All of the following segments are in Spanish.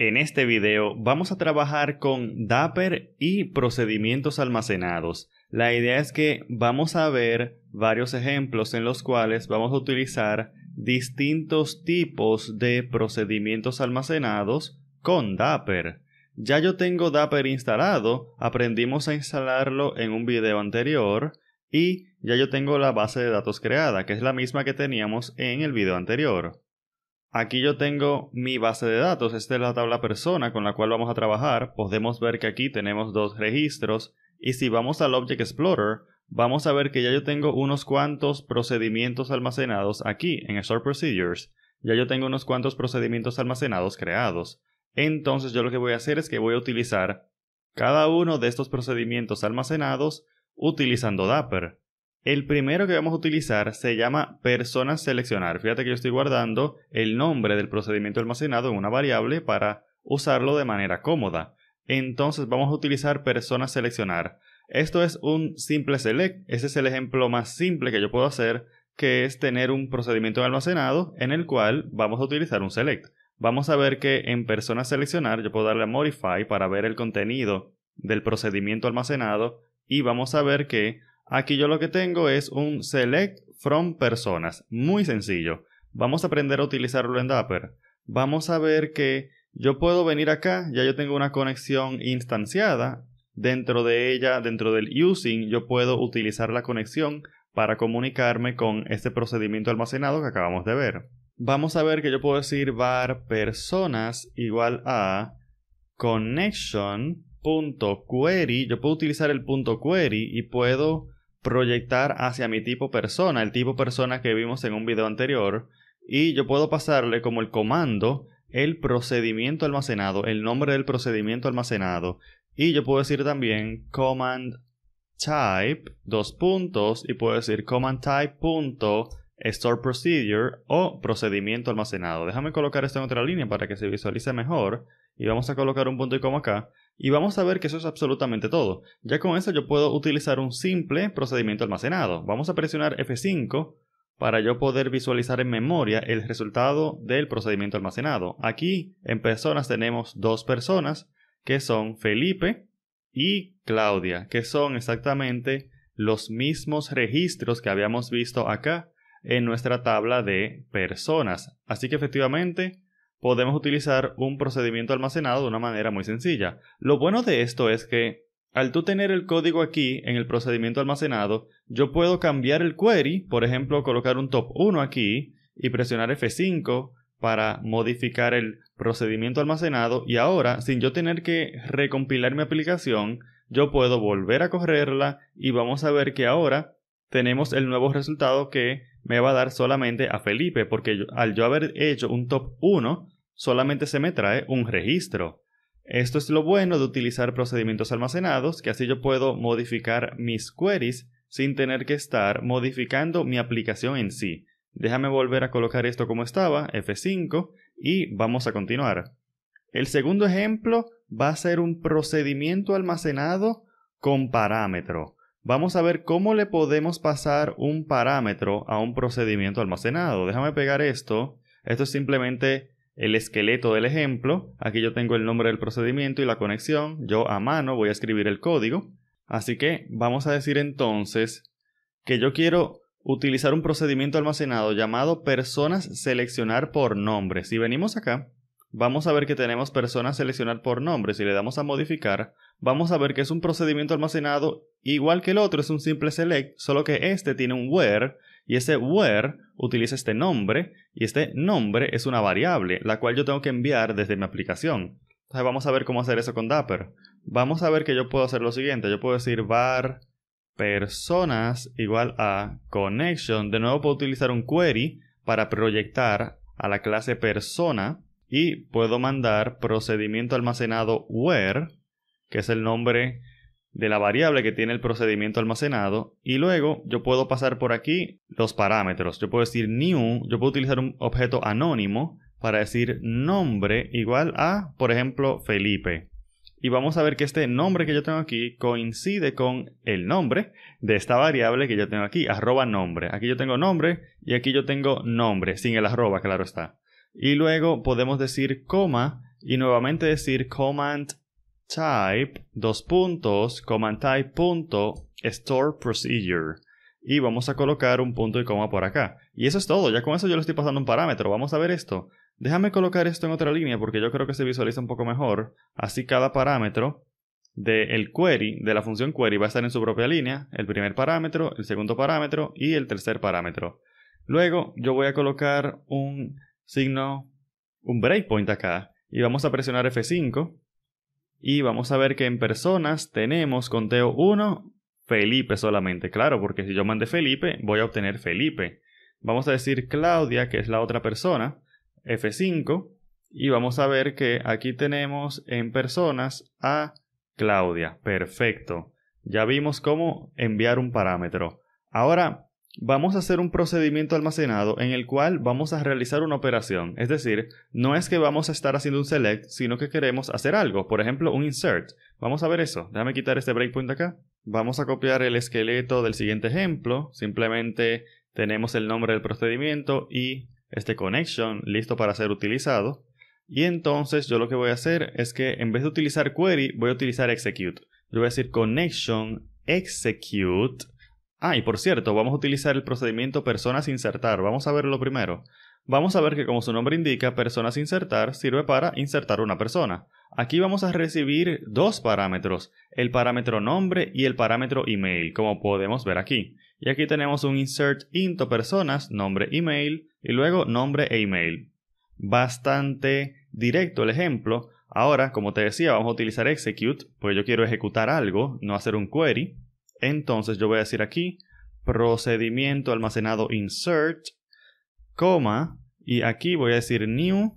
En este video vamos a trabajar con Dapper y procedimientos almacenados. La idea es que vamos a ver varios ejemplos en los cuales vamos a utilizar distintos tipos de procedimientos almacenados con Dapper. Ya yo tengo Dapper instalado, aprendimos a instalarlo en un video anterior y ya yo tengo la base de datos creada, que es la misma que teníamos en el video anterior. Aquí yo tengo mi base de datos, esta es la tabla persona con la cual vamos a trabajar. Podemos ver que aquí tenemos dos registros y si vamos al Object Explorer, vamos a ver que ya yo tengo unos cuantos procedimientos almacenados aquí en Store Procedures. Ya yo tengo unos cuantos procedimientos almacenados creados. Entonces yo lo que voy a hacer es que voy a utilizar cada uno de estos procedimientos almacenados utilizando Dapper. El primero que vamos a utilizar se llama persona seleccionar. Fíjate que yo estoy guardando el nombre del procedimiento almacenado en una variable para usarlo de manera cómoda. Entonces vamos a utilizar persona seleccionar. Esto es un simple select. Ese es el ejemplo más simple que yo puedo hacer, que es tener un procedimiento almacenado en el cual vamos a utilizar un select. Vamos a ver que en persona seleccionar yo puedo darle a modify para ver el contenido del procedimiento almacenado y vamos a ver que Aquí yo lo que tengo es un select from personas. Muy sencillo. Vamos a aprender a utilizarlo en Dapper. Vamos a ver que yo puedo venir acá, ya yo tengo una conexión instanciada. Dentro de ella, dentro del using, yo puedo utilizar la conexión para comunicarme con este procedimiento almacenado que acabamos de ver. Vamos a ver que yo puedo decir var personas igual a connection.query. Yo puedo utilizar el punto .query y puedo proyectar hacia mi tipo persona, el tipo persona que vimos en un video anterior, y yo puedo pasarle como el comando el procedimiento almacenado, el nombre del procedimiento almacenado, y yo puedo decir también command type, dos puntos, y puedo decir command type punto store procedure o procedimiento almacenado. Déjame colocar esto en otra línea para que se visualice mejor, y vamos a colocar un punto y coma acá, y vamos a ver que eso es absolutamente todo. Ya con eso yo puedo utilizar un simple procedimiento almacenado. Vamos a presionar F5 para yo poder visualizar en memoria el resultado del procedimiento almacenado. Aquí en personas tenemos dos personas que son Felipe y Claudia, que son exactamente los mismos registros que habíamos visto acá en nuestra tabla de personas. Así que efectivamente podemos utilizar un procedimiento almacenado de una manera muy sencilla. Lo bueno de esto es que al tú tener el código aquí en el procedimiento almacenado, yo puedo cambiar el query, por ejemplo, colocar un top 1 aquí y presionar F5 para modificar el procedimiento almacenado y ahora, sin yo tener que recompilar mi aplicación, yo puedo volver a correrla y vamos a ver que ahora tenemos el nuevo resultado que me va a dar solamente a Felipe, porque al yo haber hecho un top 1, solamente se me trae un registro. Esto es lo bueno de utilizar procedimientos almacenados, que así yo puedo modificar mis queries sin tener que estar modificando mi aplicación en sí. Déjame volver a colocar esto como estaba, F5, y vamos a continuar. El segundo ejemplo va a ser un procedimiento almacenado con parámetro. Vamos a ver cómo le podemos pasar un parámetro a un procedimiento almacenado. Déjame pegar esto. Esto es simplemente el esqueleto del ejemplo. Aquí yo tengo el nombre del procedimiento y la conexión. Yo a mano voy a escribir el código. Así que vamos a decir entonces que yo quiero utilizar un procedimiento almacenado llamado personas seleccionar por nombre. Si venimos acá Vamos a ver que tenemos personas seleccionar por nombre. Si le damos a modificar, vamos a ver que es un procedimiento almacenado igual que el otro, es un simple select, solo que este tiene un where y ese where utiliza este nombre y este nombre es una variable, la cual yo tengo que enviar desde mi aplicación. Entonces vamos a ver cómo hacer eso con Dapper. Vamos a ver que yo puedo hacer lo siguiente. Yo puedo decir var personas igual a connection. De nuevo puedo utilizar un query para proyectar a la clase persona y puedo mandar procedimiento almacenado where, que es el nombre de la variable que tiene el procedimiento almacenado y luego yo puedo pasar por aquí los parámetros. Yo puedo decir new, yo puedo utilizar un objeto anónimo para decir nombre igual a, por ejemplo, Felipe. Y vamos a ver que este nombre que yo tengo aquí coincide con el nombre de esta variable que yo tengo aquí, arroba nombre. Aquí yo tengo nombre y aquí yo tengo nombre, sin el arroba, claro está. Y luego podemos decir coma y nuevamente decir command type, dos puntos, command type punto, store procedure. Y vamos a colocar un punto y coma por acá. Y eso es todo, ya con eso yo le estoy pasando un parámetro. Vamos a ver esto. Déjame colocar esto en otra línea porque yo creo que se visualiza un poco mejor. Así cada parámetro del query, de la función query, va a estar en su propia línea. El primer parámetro, el segundo parámetro y el tercer parámetro. Luego yo voy a colocar un signo, un breakpoint acá. Y vamos a presionar F5. Y vamos a ver que en personas tenemos conteo 1, Felipe solamente. Claro, porque si yo mandé Felipe, voy a obtener Felipe. Vamos a decir Claudia, que es la otra persona, F5. Y vamos a ver que aquí tenemos en personas a Claudia. Perfecto. Ya vimos cómo enviar un parámetro. Ahora vamos a hacer un procedimiento almacenado en el cual vamos a realizar una operación. Es decir, no es que vamos a estar haciendo un select, sino que queremos hacer algo. Por ejemplo, un insert. Vamos a ver eso. Déjame quitar este breakpoint acá. Vamos a copiar el esqueleto del siguiente ejemplo. Simplemente tenemos el nombre del procedimiento y este connection listo para ser utilizado. Y entonces yo lo que voy a hacer es que en vez de utilizar query, voy a utilizar execute. Yo voy a decir connection execute Ah, y por cierto, vamos a utilizar el procedimiento personas insertar. Vamos a verlo primero. Vamos a ver que como su nombre indica, personas insertar sirve para insertar una persona. Aquí vamos a recibir dos parámetros, el parámetro nombre y el parámetro email, como podemos ver aquí. Y aquí tenemos un insert into personas, nombre, email y luego nombre e email. Bastante directo el ejemplo. Ahora, como te decía, vamos a utilizar execute, pues yo quiero ejecutar algo, no hacer un query. Entonces yo voy a decir aquí procedimiento almacenado insert, coma, y aquí voy a decir new,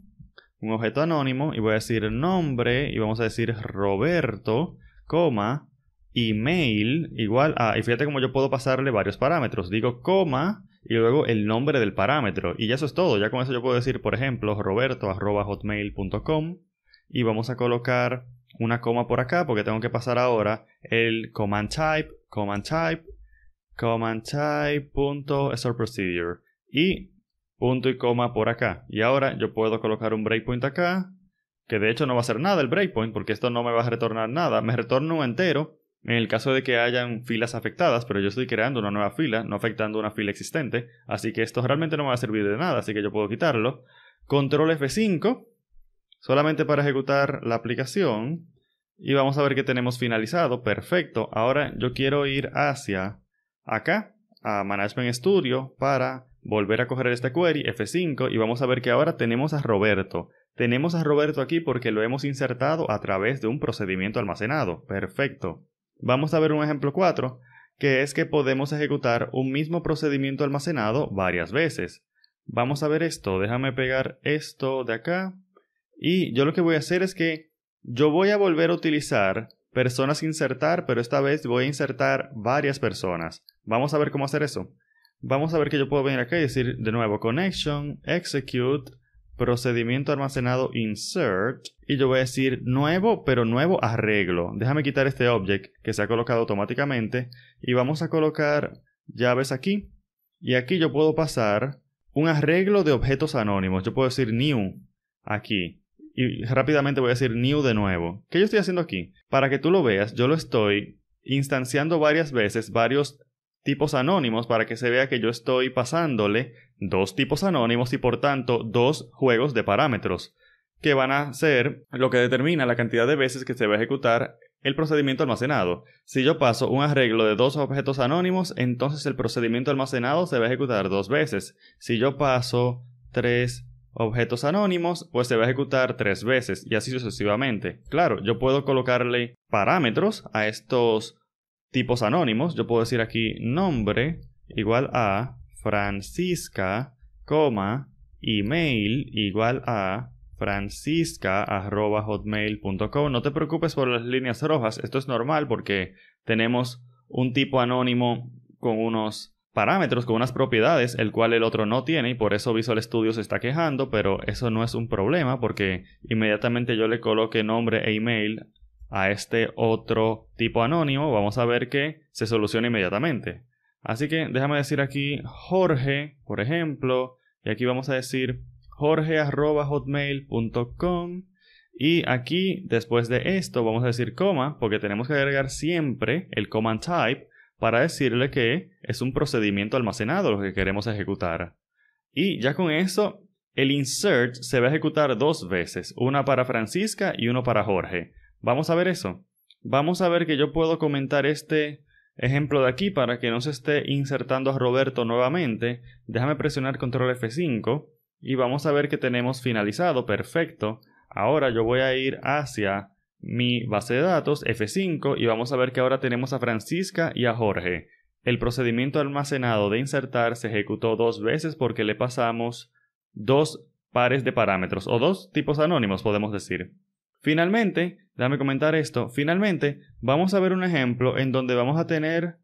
un objeto anónimo, y voy a decir nombre, y vamos a decir Roberto, coma, email, igual a, y fíjate cómo yo puedo pasarle varios parámetros, digo coma, y luego el nombre del parámetro, y ya eso es todo, ya con eso yo puedo decir, por ejemplo, roberto.hotmail.com, y vamos a colocar una coma por acá, porque tengo que pasar ahora el command type command type, command type punto procedure y punto y coma por acá. Y ahora yo puedo colocar un breakpoint acá, que de hecho no va a ser nada el breakpoint porque esto no me va a retornar nada, me retorno un entero en el caso de que hayan filas afectadas, pero yo estoy creando una nueva fila, no afectando una fila existente, así que esto realmente no me va a servir de nada, así que yo puedo quitarlo. Control F5, solamente para ejecutar la aplicación. Y vamos a ver que tenemos finalizado. Perfecto. Ahora yo quiero ir hacia acá, a Management Studio, para volver a coger esta query, F5, y vamos a ver que ahora tenemos a Roberto. Tenemos a Roberto aquí porque lo hemos insertado a través de un procedimiento almacenado. Perfecto. Vamos a ver un ejemplo 4, que es que podemos ejecutar un mismo procedimiento almacenado varias veces. Vamos a ver esto. Déjame pegar esto de acá. Y yo lo que voy a hacer es que yo voy a volver a utilizar personas insertar, pero esta vez voy a insertar varias personas. Vamos a ver cómo hacer eso. Vamos a ver que yo puedo venir acá y decir de nuevo connection, execute, procedimiento almacenado insert y yo voy a decir nuevo pero nuevo arreglo. Déjame quitar este object que se ha colocado automáticamente y vamos a colocar llaves aquí y aquí yo puedo pasar un arreglo de objetos anónimos. Yo puedo decir new aquí y rápidamente voy a decir new de nuevo. ¿Qué yo estoy haciendo aquí? Para que tú lo veas, yo lo estoy instanciando varias veces varios tipos anónimos para que se vea que yo estoy pasándole dos tipos anónimos y por tanto dos juegos de parámetros que van a ser lo que determina la cantidad de veces que se va a ejecutar el procedimiento almacenado. Si yo paso un arreglo de dos objetos anónimos, entonces el procedimiento almacenado se va a ejecutar dos veces. Si yo paso tres objetos anónimos, pues se va a ejecutar tres veces y así sucesivamente. Claro, yo puedo colocarle parámetros a estos tipos anónimos. Yo puedo decir aquí nombre igual a Francisca, coma, email igual a francisca.hotmail.com. No te preocupes por las líneas rojas, esto es normal porque tenemos un tipo anónimo con unos parámetros con unas propiedades, el cual el otro no tiene y por eso Visual Studio se está quejando, pero eso no es un problema porque inmediatamente yo le coloque nombre e email a este otro tipo anónimo, vamos a ver que se soluciona inmediatamente. Así que déjame decir aquí Jorge, por ejemplo, y aquí vamos a decir jorge.hotmail.com y aquí después de esto vamos a decir coma porque tenemos que agregar siempre el command type para decirle que es un procedimiento almacenado lo que queremos ejecutar. Y ya con eso, el insert se va a ejecutar dos veces, una para Francisca y uno para Jorge. Vamos a ver eso. Vamos a ver que yo puedo comentar este ejemplo de aquí para que no se esté insertando a Roberto nuevamente. Déjame presionar control F5 y vamos a ver que tenemos finalizado. Perfecto. Ahora yo voy a ir hacia mi base de datos, F5, y vamos a ver que ahora tenemos a Francisca y a Jorge. El procedimiento almacenado de insertar se ejecutó dos veces porque le pasamos dos pares de parámetros o dos tipos anónimos, podemos decir. Finalmente, déjame comentar esto, finalmente vamos a ver un ejemplo en donde vamos a tener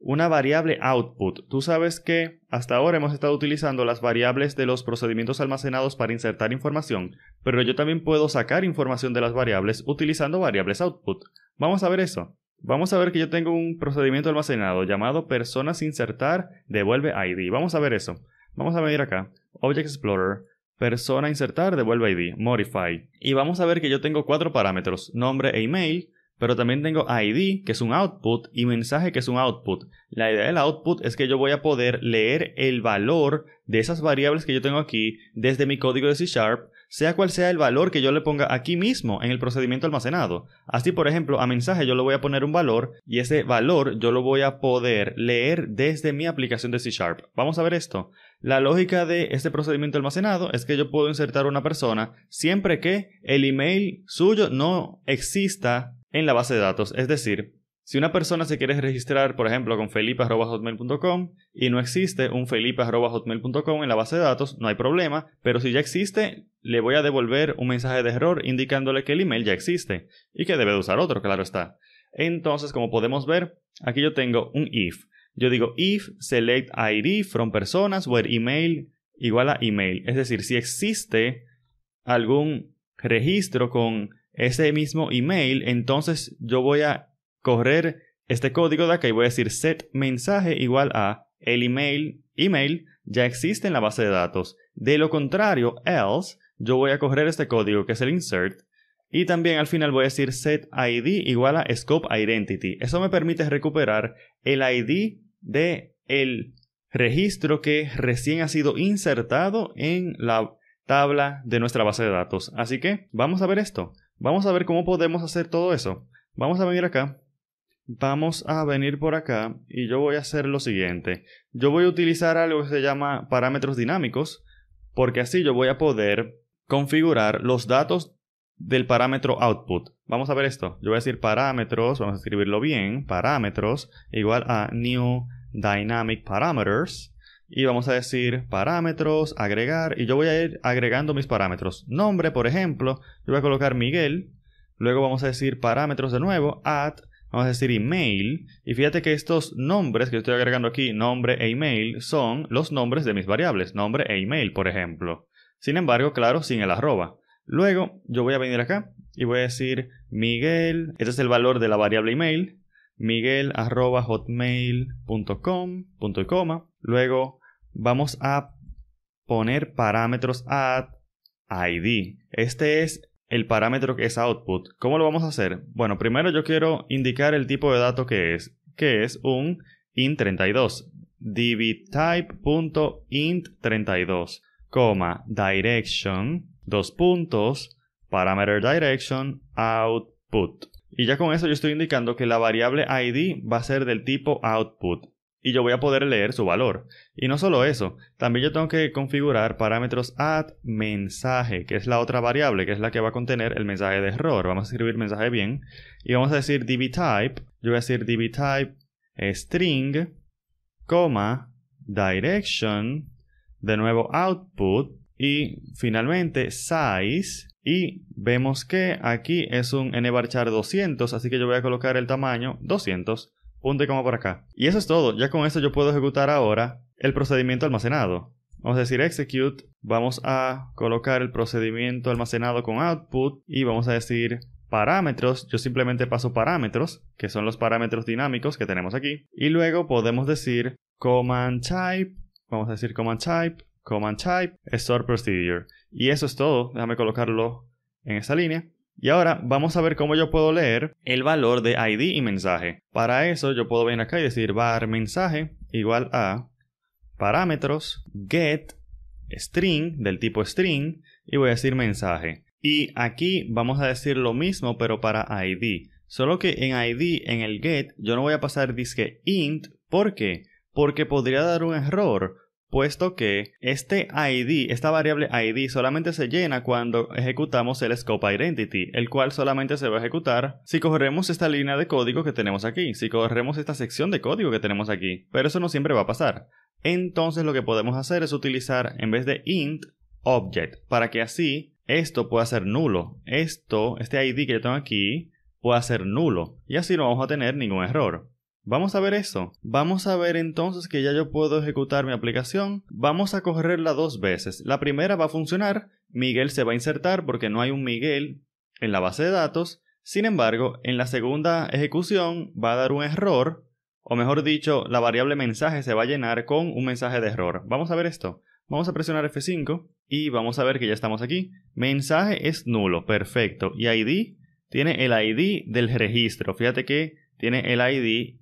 una variable output. Tú sabes que hasta ahora hemos estado utilizando las variables de los procedimientos almacenados para insertar información, pero yo también puedo sacar información de las variables utilizando variables output. Vamos a ver eso. Vamos a ver que yo tengo un procedimiento almacenado llamado personas insertar devuelve ID. Vamos a ver eso. Vamos a venir acá. Object Explorer. Persona insertar devuelve ID. Modify. Y vamos a ver que yo tengo cuatro parámetros. Nombre e email pero también tengo ID, que es un output, y mensaje, que es un output. La idea del output es que yo voy a poder leer el valor de esas variables que yo tengo aquí desde mi código de C Sharp, sea cual sea el valor que yo le ponga aquí mismo en el procedimiento almacenado. Así, por ejemplo, a mensaje yo le voy a poner un valor y ese valor yo lo voy a poder leer desde mi aplicación de C Sharp. Vamos a ver esto. La lógica de este procedimiento almacenado es que yo puedo insertar una persona siempre que el email suyo no exista en la base de datos. Es decir, si una persona se quiere registrar, por ejemplo, con felipe.hotmail.com y no existe un felipe.hotmail.com en la base de datos, no hay problema, pero si ya existe, le voy a devolver un mensaje de error indicándole que el email ya existe y que debe de usar otro, claro está. Entonces, como podemos ver, aquí yo tengo un if. Yo digo if select ID from personas where email igual a email. Es decir, si existe algún registro con ese mismo email, entonces yo voy a correr este código de acá y voy a decir set mensaje igual a el email, email ya existe en la base de datos. De lo contrario, else, yo voy a correr este código que es el insert y también al final voy a decir set ID igual a scope identity. Eso me permite recuperar el ID de el registro que recién ha sido insertado en la tabla de nuestra base de datos. Así que vamos a ver esto. Vamos a ver cómo podemos hacer todo eso. Vamos a venir acá. Vamos a venir por acá y yo voy a hacer lo siguiente. Yo voy a utilizar algo que se llama parámetros dinámicos porque así yo voy a poder configurar los datos del parámetro output. Vamos a ver esto. Yo voy a decir parámetros, vamos a escribirlo bien, parámetros igual a new dynamic parameters y vamos a decir parámetros, agregar, y yo voy a ir agregando mis parámetros. Nombre, por ejemplo, yo voy a colocar Miguel, luego vamos a decir parámetros de nuevo, add, vamos a decir email, y fíjate que estos nombres que estoy agregando aquí, nombre e email, son los nombres de mis variables, nombre e email, por ejemplo. Sin embargo, claro, sin el arroba. Luego, yo voy a venir acá y voy a decir Miguel, este es el valor de la variable email, miguel arroba hotmail.com, punto y luego vamos a poner parámetros at ID. Este es el parámetro que es output. ¿Cómo lo vamos a hacer? Bueno, primero yo quiero indicar el tipo de dato que es, que es un int32. dbtype.int32, coma, direction, dos puntos, parameter direction, output. Y ya con eso yo estoy indicando que la variable id va a ser del tipo output y yo voy a poder leer su valor. Y no solo eso, también yo tengo que configurar parámetros add mensaje, que es la otra variable, que es la que va a contener el mensaje de error. Vamos a escribir mensaje bien y vamos a decir dbtype, yo voy a decir dbtype string, coma, direction, de nuevo output y finalmente size y vemos que aquí es un nvarchar 200, así que yo voy a colocar el tamaño 200 punto y coma por acá. Y eso es todo. Ya con eso yo puedo ejecutar ahora el procedimiento almacenado. Vamos a decir execute, vamos a colocar el procedimiento almacenado con output y vamos a decir parámetros. Yo simplemente paso parámetros, que son los parámetros dinámicos que tenemos aquí. Y luego podemos decir command type, vamos a decir command type, command type, store procedure. Y eso es todo. Déjame colocarlo en esta línea. Y ahora vamos a ver cómo yo puedo leer el valor de ID y mensaje. Para eso yo puedo venir acá y decir bar mensaje igual a parámetros get string del tipo string y voy a decir mensaje. Y aquí vamos a decir lo mismo pero para ID. Solo que en ID, en el get, yo no voy a pasar disque int. ¿Por qué? Porque podría dar un error puesto que este ID, esta variable ID solamente se llena cuando ejecutamos el scope identity, el cual solamente se va a ejecutar si corremos esta línea de código que tenemos aquí, si corremos esta sección de código que tenemos aquí, pero eso no siempre va a pasar. Entonces lo que podemos hacer es utilizar en vez de int object para que así esto pueda ser nulo. Esto, este ID que yo tengo aquí, pueda ser nulo y así no vamos a tener ningún error. Vamos a ver eso. Vamos a ver entonces que ya yo puedo ejecutar mi aplicación. Vamos a correrla dos veces. La primera va a funcionar. Miguel se va a insertar porque no hay un Miguel en la base de datos. Sin embargo, en la segunda ejecución va a dar un error. O mejor dicho, la variable mensaje se va a llenar con un mensaje de error. Vamos a ver esto. Vamos a presionar F5 y vamos a ver que ya estamos aquí. Mensaje es nulo, perfecto. Y ID tiene el ID del registro. Fíjate que tiene el ID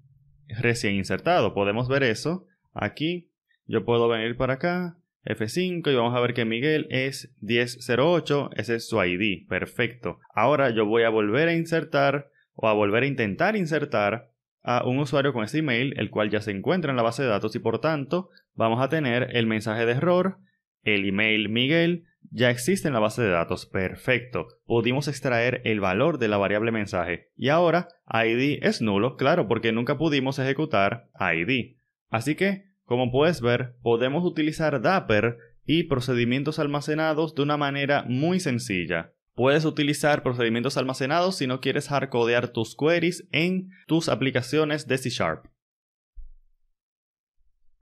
recién insertado. Podemos ver eso aquí. Yo puedo venir para acá, F5, y vamos a ver que Miguel es 1008, ese es su ID, perfecto. Ahora yo voy a volver a insertar o a volver a intentar insertar a un usuario con ese email, el cual ya se encuentra en la base de datos y por tanto vamos a tener el mensaje de error, el email Miguel, ya existe en la base de datos, perfecto. Pudimos extraer el valor de la variable mensaje. Y ahora ID es nulo, claro, porque nunca pudimos ejecutar ID. Así que, como puedes ver, podemos utilizar Dapper y procedimientos almacenados de una manera muy sencilla. Puedes utilizar procedimientos almacenados si no quieres hardcodear tus queries en tus aplicaciones de C Sharp.